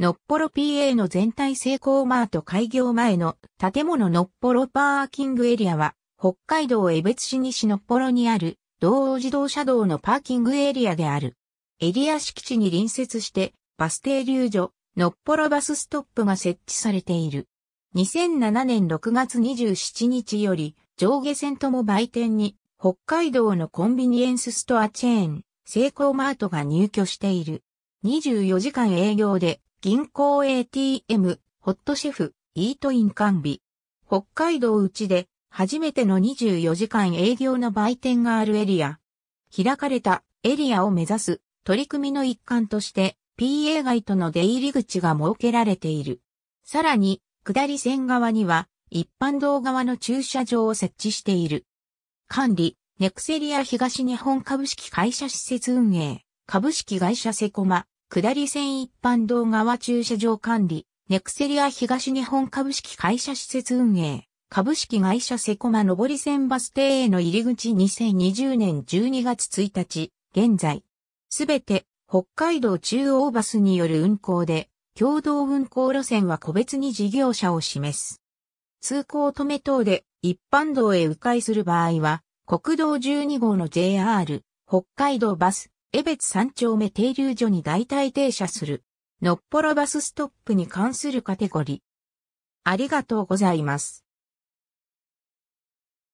のっぽろ PA の全体成功マート開業前の建物のっぽろパーキングエリアは、北海道江別市西のっぽろにある、道央自動車道のパーキングエリアである。エリア敷地に隣接して、バス停留所、のっぽろバスストップが設置されている。2007年6月27日より、上下線とも売店に、北海道のコンビニエンスストアチェーン、成功マートが入居している。24時間営業で、銀行 ATM、ホットシェフ、イートイン完備。北海道内で初めての24時間営業の売店があるエリア。開かれたエリアを目指す取り組みの一環として PA 街との出入り口が設けられている。さらに、下り線側には一般道側の駐車場を設置している。管理、ネクセリア東日本株式会社施設運営、株式会社セコマ、下り線一般道側駐車場管理、ネクセリア東日本株式会社施設運営、株式会社セコマ上り線バス停への入り口2020年12月1日、現在、すべて北海道中央バスによる運行で、共同運行路線は個別に事業者を示す。通行止め等で一般道へ迂回する場合は、国道12号の JR、北海道バス、江別三丁目停留所に代替停車する、のっぽろバスストップに関するカテゴリー。ありがとうございます。